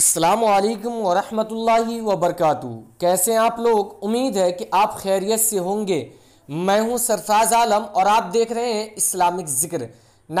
अस्सलाम वालेकुम वरहमतुल्लाहि वबरकातु कैसे आप लोग उम्मीद है कि आप खैरियत से होंगे मैं हूं सरफराज आलम और आप देख रहे हैं इस्लामिक ज़िक्र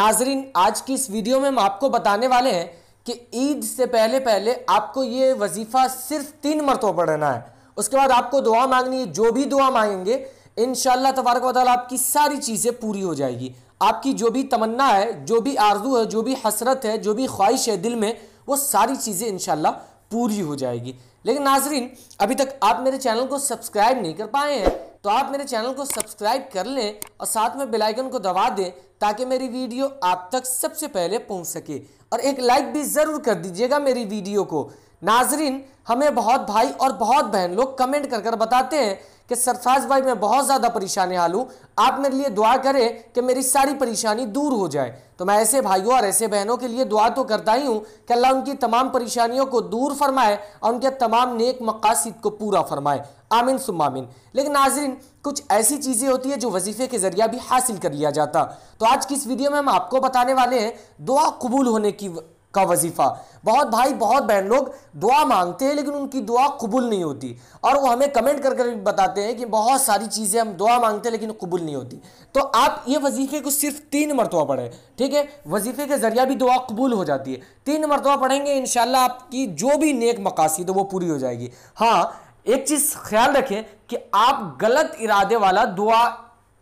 नाजरीन आज की इस वीडियो में हम आपको बताने वाले हैं कि ईद से पहले पहले आपको ये वजीफ़ा सिर्फ तीन मरतों पर रहना है उसके बाद आपको दुआ मांगनी है जो भी दुआ मांगेंगे इन तबारक वाली आपकी सारी चीज़ें पूरी हो जाएगी आपकी जो भी तमन्ना है जो भी आरजू है जो भी हसरत है जो भी ख्वाहिश है दिल में वो सारी चीज़ें इनशाला पूरी हो जाएगी लेकिन नाजरीन अभी तक आप मेरे चैनल को सब्सक्राइब नहीं कर पाए हैं तो आप मेरे चैनल को सब्सक्राइब कर लें और साथ में बेल आइकन को दबा दें ताकि मेरी वीडियो आप तक सबसे पहले पहुंच सके और एक लाइक भी ज़रूर कर दीजिएगा मेरी वीडियो को नाजरीन हमें बहुत भाई और बहुत बहन लोग कमेंट कर कर बताते हैं कि सरफराज भाई मैं बहुत ज़्यादा परेशान हाल हूँ आप मेरे लिए दुआ करें कि मेरी सारी परेशानी दूर हो जाए तो मैं ऐसे भाइयों और ऐसे बहनों के लिए दुआ तो करता ही हूँ कि अल्लाह उनकी तमाम परेशानियों को दूर फरमाए और उनके तमाम नेक मकासद को पूरा फरमाए आमिन सुमामिन लेकिन नाजरीन कुछ ऐसी चीज़ें होती है जो वजीफ़े के ज़रिया भी हासिल कर लिया जाता तो आज की इस वीडियो में हम आपको बताने वाले हैं दुआ कबूल होने की का वजीफ़ा बहुत भाई बहुत बहन लोग दुआ मांगते हैं लेकिन उनकी दुआ कबूल नहीं होती और वो हमें कमेंट कर कर बताते हैं कि बहुत सारी चीज़ें हम दुआ मांगते हैं लेकिन कबूल नहीं होती तो आप ये वजीफ़े को सिर्फ तीन मरतबा पढ़ें ठीक है वजीफ़े के ज़रिया भी दुआ कबूल हो जाती है तीन मरतबा पढ़ेंगे इन आपकी जो भी नेक मकासद तो वो पूरी हो जाएगी हाँ एक चीज़ ख्याल रखें कि आप गलत इरादे वाला दुआ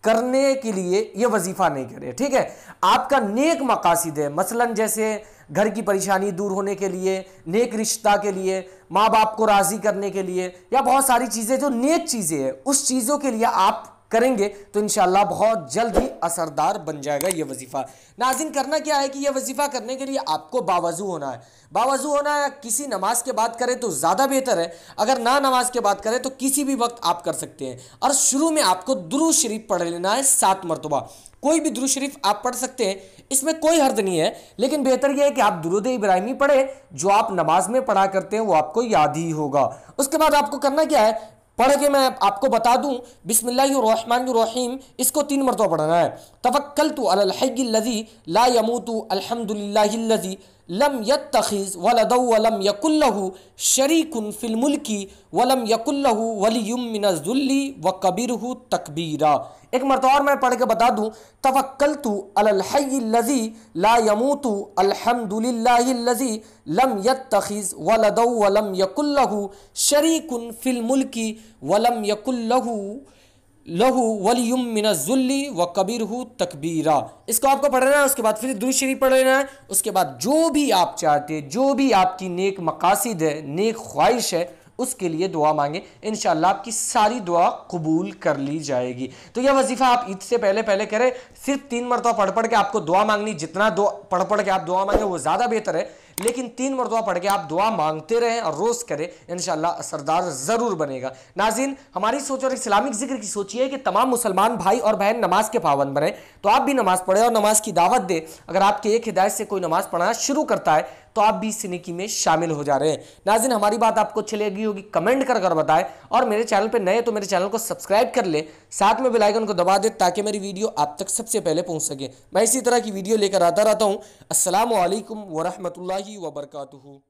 करने के लिए ये वजीफ़ा नहीं करे ठीक है आपका नेक मकासद है मसलन जैसे घर की परेशानी दूर होने के लिए नेक रिश्ता के लिए माँ बाप को राज़ी करने के लिए या बहुत सारी चीज़ें जो नेक चीज़ें हैं उस चीज़ों के लिए आप करेंगे तो इन बहुत जल्द ही असरदार बन जाएगा ये वजीफ़ा नाजिन करना क्या है कि यह वजीफ़ा करने के लिए आपको बावजू होना है बावजू होना है किसी नमाज के बाद करें तो ज़्यादा बेहतर है अगर ना नमाज के बाद करें तो किसी भी वक्त आप कर सकते हैं और शुरू में आपको दुरू शरीफ पढ़ लेना है सात मरतबा कोई भी दुरुद शरीफ आप पढ़ सकते हैं इसमें कोई हर्द नहीं है लेकिन बेहतर यह है कि आप दुरुद इब्राहिमी पढ़ें जो आप नमाज में पढ़ा करते हैं वो आपको याद ही होगा उसके बाद आपको करना क्या है पढ़ के मैं आपको बता दूँ बिसमीम इसको तीन मरतबा पढ़ना है तवक्ल तो अलहगी लजी ला तो अलहमदिल्लाजी लम यत तखीज़ वलद वलम यकुल्लहू शरीकुन फ़िलमुल्की वलम यकुल्लहू वलीम मिनजुल्ली व कबीरहू तकबीरा एक मरतौर मैं पढ़ के बता दूँ तो अलहयी ला तो अलहमदुल्लाजी लम यत तखीज़ वलद वलम यकुल्लहू शरीकुन फ़िलमुल्की वलम यकुल्लहू लहू मिना जुल्ली व कबीर तकबीरा इसको आपको पढ़ लेना है उसके बाद फिर दूसरी शरीफ पढ़ लेना है उसके बाद जो भी आप चाहते हैं जो भी आपकी नेक मकासद है नेक ख्वाहिश है उसके लिए दुआ मांगे इन आपकी सारी दुआ कबूल कर ली जाएगी तो यह वजीफ़ा आप ईद से पहले पहले करें सिर्फ तीन मरतबा पढ़ पढ़ के आपको दुआ मांगनी जितना दो पढ़ पढ़ के आप दुआ मांगे वो ज़्यादा बेहतर है लेकिन तीन मरतबा पढ़ के आप दुआ मांगते रहें और रोज़ करें इन सरदार ज़रूर बनेगा नाजिन हमारी सोच और इस्लामिक जिक्र की सोचिए कि तमाम मुसलमान भाई और बहन नमाज के पावन बने तो आप भी नमाज़ पढ़े और नमाज की दावत दे अगर आपके एक हिदायत से कोई नमाज़ पढ़ना शुरू करता है तो आप भी सिनेकी में शामिल हो जा रहे हैं नाजिन हमारी बात आपको अच्छी लगी होगी कमेंट कर कर बताए और मेरे चैनल पर नए तो मेरे चैनल को सब्सक्राइब कर ले साथ में बेलाइकन को दबा दे ताकि मेरी वीडियो आप तक सबसे पहले पहुंच सके मैं इसी तरह की वीडियो लेकर आता रहता हूँ असलम वरहमल वरकू